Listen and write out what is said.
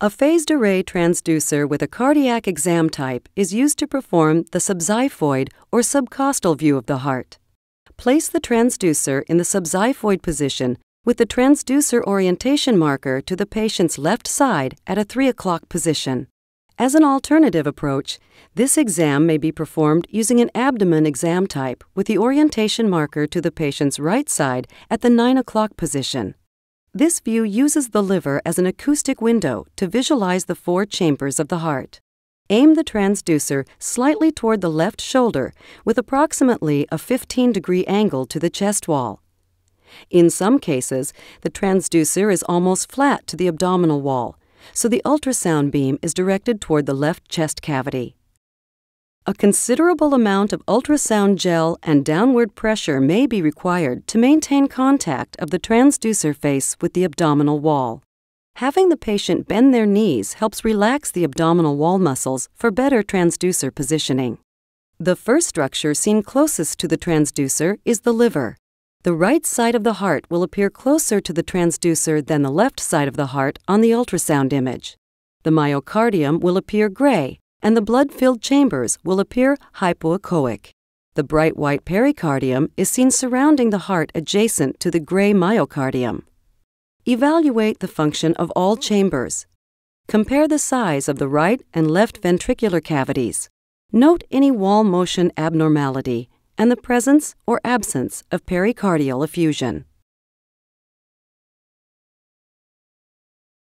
A phased array transducer with a cardiac exam type is used to perform the subxiphoid or subcostal view of the heart. Place the transducer in the subxiphoid position with the transducer orientation marker to the patient's left side at a 3 o'clock position. As an alternative approach, this exam may be performed using an abdomen exam type with the orientation marker to the patient's right side at the 9 o'clock position. This view uses the liver as an acoustic window to visualize the four chambers of the heart. Aim the transducer slightly toward the left shoulder with approximately a 15 degree angle to the chest wall. In some cases, the transducer is almost flat to the abdominal wall, so the ultrasound beam is directed toward the left chest cavity. A considerable amount of ultrasound gel and downward pressure may be required to maintain contact of the transducer face with the abdominal wall. Having the patient bend their knees helps relax the abdominal wall muscles for better transducer positioning. The first structure seen closest to the transducer is the liver. The right side of the heart will appear closer to the transducer than the left side of the heart on the ultrasound image. The myocardium will appear gray, and the blood filled chambers will appear hypoechoic. The bright white pericardium is seen surrounding the heart adjacent to the gray myocardium. Evaluate the function of all chambers. Compare the size of the right and left ventricular cavities. Note any wall motion abnormality and the presence or absence of pericardial effusion.